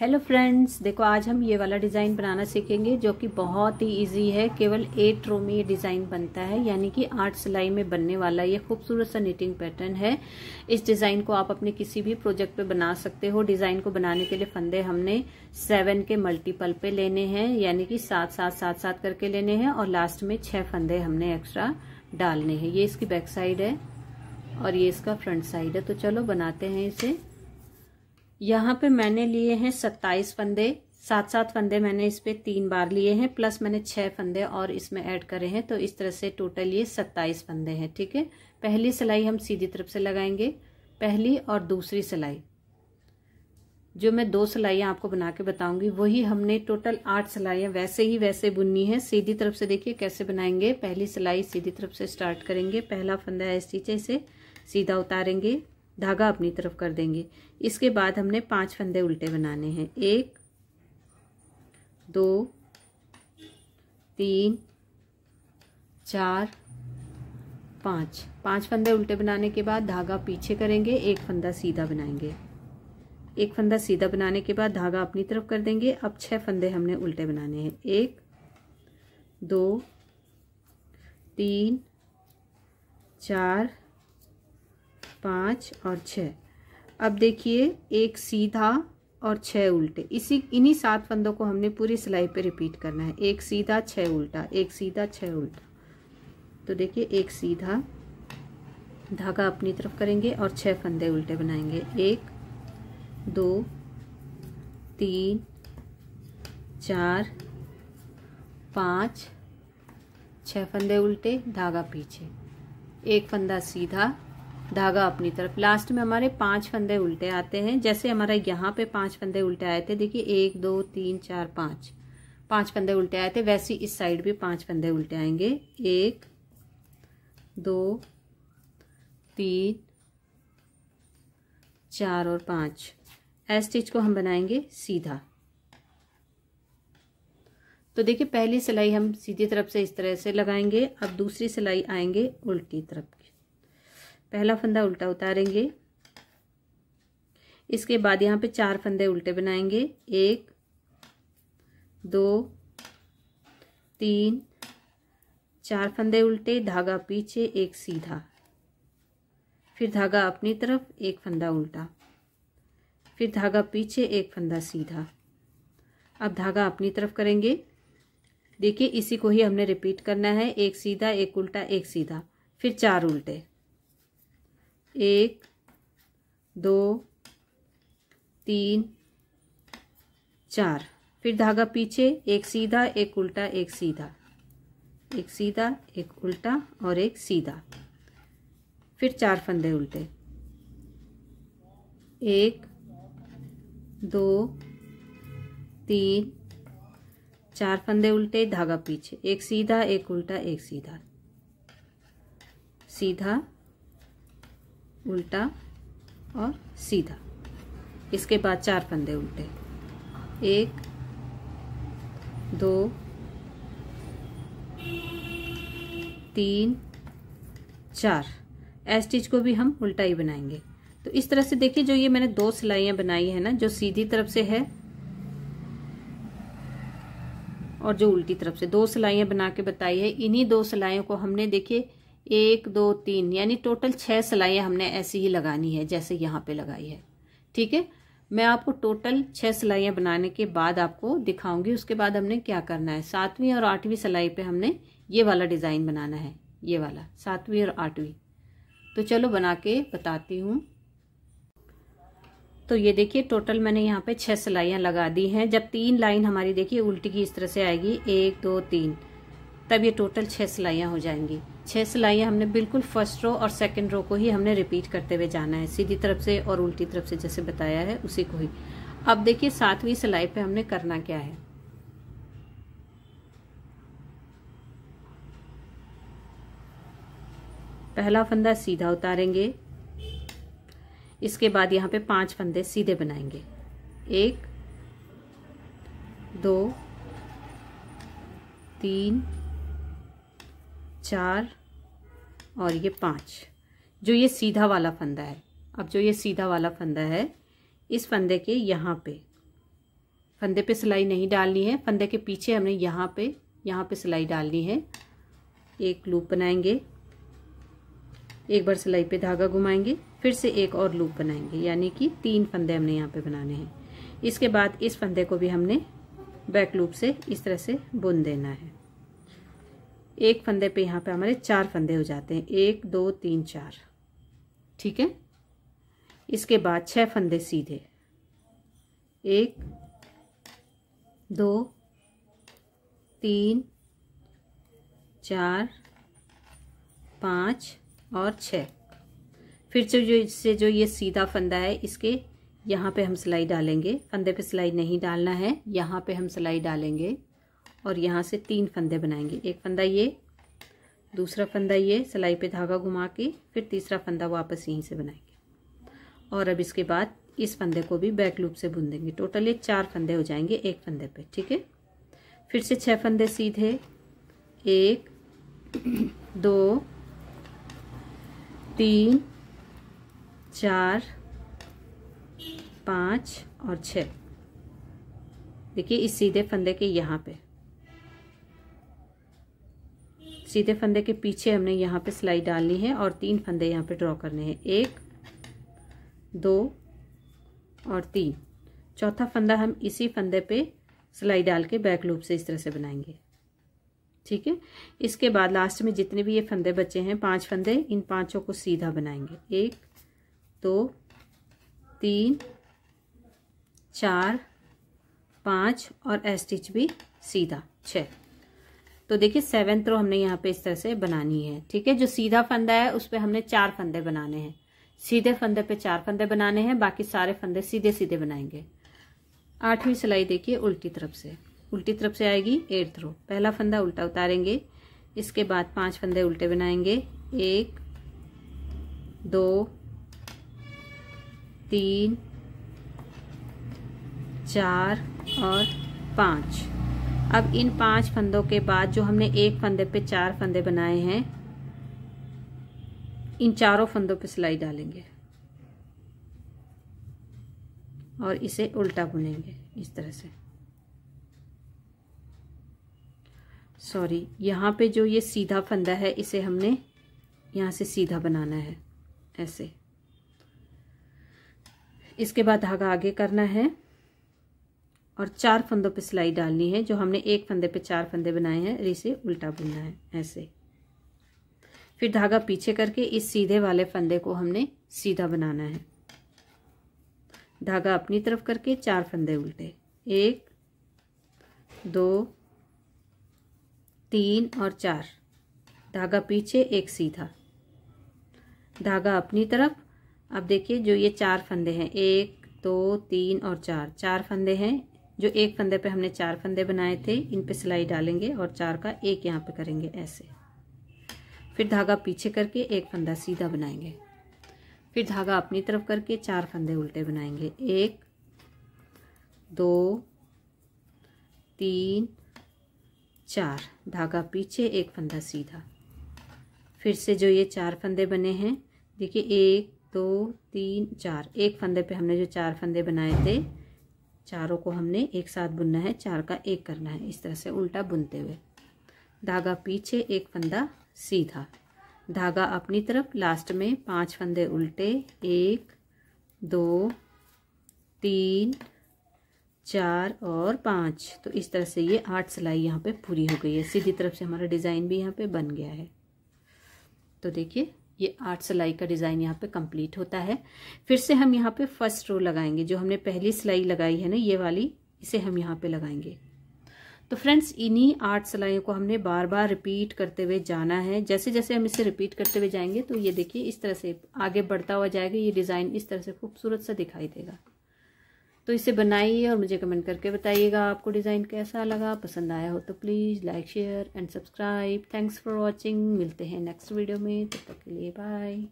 hello friends देखो आज हम ये वाला डिज़ाइन बनाना सीखेंगे जो कि बहुत ही इजी है केवल एट रो में ये डिज़ाइन बनता है यानी कि आठ सिलाई में बनने वाला ये खूबसूरत सा निटिंग पैटर्न है इस डिज़ाइन को आप अपने किसी भी प्रोजेक्ट पे बना सकते हो डिज़ाइन को बनाने के लिए फंदे हमने सेवन के मल्टीपल पे लेने हैं यानी कि सात सात सात सात करके लेने हैं और लास्ट में छः फंदे हमने एक्स्ट्रा डालने हैं ये इसकी बैक साइड है और ये इसका फ्रंट साइड है तो चलो बनाते हैं इसे यहाँ पे मैंने लिए हैं सत्ताईस फंदे सात सात फंदे मैंने इस पर तीन बार लिए हैं प्लस मैंने छः फंदे और इसमें ऐड करे हैं तो इस तरह से टोटल ये सत्ताईस फंदे हैं ठीक है पहली सिलाई हम सीधी तरफ से लगाएंगे पहली और दूसरी सिलाई जो मैं दो सिलाइयाँ आपको बना के बताऊंगी वही हमने टोटल आठ सिलाइयाँ वैसे ही वैसे बुननी है सीधी तरफ से देखिए कैसे बनाएंगे पहली सिलाई सीधी तरफ से स्टार्ट करेंगे पहला फंदा है से सीधा उतारेंगे धागा अपनी तरफ कर देंगे इसके बाद हमने पांच फंदे उल्टे बनाने हैं एक दो तीन चार पाँच पांच फंदे उल्टे बनाने के बाद धागा पीछे करेंगे एक फंदा सीधा बनाएंगे एक फंदा सीधा बनाने के बाद धागा अपनी तरफ कर देंगे अब छह फंदे हमने उल्टे बनाने हैं एक दो तीन चार पाँच और छ अब देखिए एक सीधा और छः उल्टे इसी इन्हीं सात फंदों को हमने पूरी सिलाई पे रिपीट करना है एक सीधा छः उल्टा एक सीधा छः उल्टा तो देखिए एक सीधा धागा अपनी तरफ करेंगे और छः फंदे उल्टे बनाएंगे एक दो तीन चार पाँच छः फंदे उल्टे धागा पीछे एक फंदा सीधा धागा अपनी तरफ लास्ट में हमारे पांच फंदे उल्टे आते हैं जैसे हमारा यहाँ पे पांच फंदे उल्टे आए थे देखिए एक दो तीन चार पाँच पांच फंदे उल्टे आए थे वैसे इस साइड भी पांच फंदे उल्टे आएंगे एक दो तीन चार और पांच ए स्टिच को हम बनाएंगे सीधा तो देखिए पहली सिलाई हम सीधी तरफ से इस तरह से लगाएंगे अब दूसरी सिलाई आएंगे उल्टी तरफ पहला फंदा उल्टा उतारेंगे इसके बाद यहाँ पे चार फंदे उल्टे बनाएंगे एक दो तीन चार फंदे उल्टे धागा पीछे एक सीधा फिर धागा अपनी तरफ एक फंदा उल्टा फिर धागा पीछे एक फंदा सीधा अब धागा अपनी तरफ करेंगे देखिए इसी को ही हमने रिपीट करना है एक सीधा एक उल्टा एक सीधा फिर चार उल्टे एक दो तीन चार फिर धागा पीछे एक सीधा एक उल्टा एक सीधा एक सीधा एक उल्टा और एक सीधा फिर चार फंदे उल्टे एक दो तीन चार फंदे उल्टे धागा पीछे एक सीधा एक उल्टा एक सीधा सीधा उल्टा और सीधा इसके बाद चार फंदे उल्टे एक दो तीन चार एस स्टिच को भी हम उल्टा ही बनाएंगे तो इस तरह से देखिए जो ये मैंने दो सिलाइयाँ बनाई है ना जो सीधी तरफ से है और जो उल्टी तरफ से दो सिलाइयाँ बना के बताई है इन्हीं दो सिलाइयों को हमने देखिए एक दो तीन यानी टोटल छः सिलाइयाँ हमने ऐसी ही लगानी है जैसे यहाँ पे लगाई है ठीक है मैं आपको टोटल छः सिलाइयाँ बनाने के बाद आपको दिखाऊंगी उसके बाद हमने क्या करना है सातवीं और आठवीं सिलाई पे हमने ये वाला डिज़ाइन बनाना है ये वाला सातवीं और आठवीं तो चलो बना के बताती हूँ तो ये देखिए टोटल मैंने यहाँ पे छह सिलाइयाँ लगा दी हैं जब तीन लाइन हमारी देखिए उल्टी की इस तरह से आएगी एक दो तीन तब ये टोटल छः सिलाइयाँ हो जाएंगी छह सिलाइयाँ हमने बिल्कुल फर्स्ट रो और सेकंड रो को ही हमने रिपीट करते हुए जाना है सीधी तरफ से और उल्टी तरफ से जैसे बताया है उसी को ही अब देखिए सातवीं सिलाई पे हमने करना क्या है पहला फंदा सीधा उतारेंगे इसके बाद यहाँ पे पांच फंदे सीधे बनाएंगे एक दो तीन चार और ये पाँच जो ये सीधा वाला फंदा है अब जो ये सीधा वाला फंदा है इस फंदे के यहाँ पे फंदे पे सिलाई नहीं डालनी है फंदे के पीछे हमने यहाँ पे यहाँ पे सिलाई डालनी है एक लूप बनाएंगे एक बार सिलाई पे धागा घुमाएंगे फिर से एक और लूप बनाएंगे यानी कि तीन फंदे हमने यहाँ पे बनाने हैं इसके बाद इस फंदे को भी हमने बैक लूप से इस तरह से बुन देना है एक फंदे पे यहाँ पे हमारे चार फंदे हो जाते हैं एक दो तीन चार ठीक है इसके बाद छह फंदे सीधे एक दो तीन चार पाँच और छ फिर जो जो इससे जो ये सीधा फंदा है इसके यहाँ पे हम सिलाई डालेंगे फंदे पे सिलाई नहीं डालना है यहाँ पे हम सिलाई डालेंगे और यहाँ से तीन फंदे बनाएंगे एक फंदा ये दूसरा फंदा ये सिलाई पे धागा घुमा के फिर तीसरा फंदा वापस यहीं से बनाएंगे और अब इसके बाद इस फंदे को भी बैक लूप से बुन देंगे टोटल ये चार फंदे हो जाएंगे एक फंदे पे ठीक है फिर से छह फंदे सीधे एक दो तीन चार पाँच और छ देखिए इस सीधे फंदे के यहाँ पे सीधे फंदे के पीछे हमने यहाँ पे सिलाई डालनी है और तीन फंदे यहाँ पे ड्रॉ करने हैं एक दो और तीन चौथा फंदा हम इसी फंदे पे सिलाई डाल के बैक लूप से इस तरह से बनाएंगे ठीक है इसके बाद लास्ट में जितने भी ये फंदे बचे हैं पांच फंदे इन पांचों को सीधा बनाएंगे एक दो तीन चार पाँच और एस्टिच भी सीधा छः तो देखिए सेवन रो हमने यहाँ पे इस तरह से बनानी है ठीक है जो सीधा फंदा है उस पर हमने चार फंदे बनाने हैं सीधे फंदे पे चार फंदे बनाने हैं बाकी सारे फंदे सीधे सीधे बनाएंगे आठवीं सिलाई देखिए उल्टी तरफ से उल्टी तरफ से आएगी एट्थ रो पहला फंदा उल्टा उतारेंगे इसके बाद पांच फंदे उल्टे बनाएंगे एक दो तीन चार और पाँच अब इन पांच फंदों के बाद जो हमने एक फंदे पे चार फंदे बनाए हैं इन चारों फंदों पे सिलाई डालेंगे और इसे उल्टा बुनेंगे इस तरह से सॉरी यहाँ पे जो ये सीधा फंदा है इसे हमने यहाँ से सीधा बनाना है ऐसे इसके बाद धागा आगे करना है और चार फंदों पे सिलाई डालनी है जो हमने एक फंदे पे चार फंदे बनाए हैं और इसे उल्टा बुनना है ऐसे फिर धागा पीछे करके इस सीधे वाले फंदे को हमने सीधा बनाना है धागा अपनी तरफ करके चार फंदे उल्टे एक दो तीन और चार धागा पीछे एक सीधा धागा अपनी तरफ अब देखिए जो ये चार फंदे हैं एक दो तीन और चार चार फंदे हैं जो एक फंदे पे हमने चार फंदे बनाए थे इन पे सिलाई डालेंगे और चार का एक यहाँ पे करेंगे ऐसे फिर धागा पीछे करके एक फंदा सीधा बनाएंगे फिर धागा अपनी तरफ करके चार फंदे उल्टे बनाएंगे एक दो तीन चार धागा पीछे एक फंदा सीधा फिर से जो ये चार फंदे बने हैं देखिए एक दो तीन चार एक फंदे पे हमने जो चार फंदे बनाए थे चारों को हमने एक साथ बुनना है चार का एक करना है इस तरह से उल्टा बुनते हुए धागा पीछे एक फंदा सीधा धागा अपनी तरफ लास्ट में पांच फंदे उल्टे एक दो तीन चार और पाँच तो इस तरह से ये आठ सिलाई यहाँ पे पूरी हो गई है सीधी तरफ से हमारा डिज़ाइन भी यहाँ पे बन गया है तो देखिए ये आठ सिलाई का डिज़ाइन यहाँ पे कंप्लीट होता है फिर से हम यहाँ पे फर्स्ट रो लगाएंगे जो हमने पहली सिलाई लगाई है ना ये वाली इसे हम यहाँ पे लगाएंगे तो फ्रेंड्स इन्हीं आठ सिलाइयों को हमने बार बार रिपीट करते हुए जाना है जैसे जैसे हम इसे रिपीट करते हुए जाएंगे तो ये देखिए इस तरह से आगे बढ़ता हुआ जाएगा ये डिज़ाइन इस तरह से खूबसूरत सा दिखाई देगा तो इसे बनाइए और मुझे कमेंट करके बताइएगा आपको डिज़ाइन कैसा लगा पसंद आया हो तो please like share and subscribe thanks for watching मिलते हैं नेक्स्ट वीडियो में तब तक के लिए बाय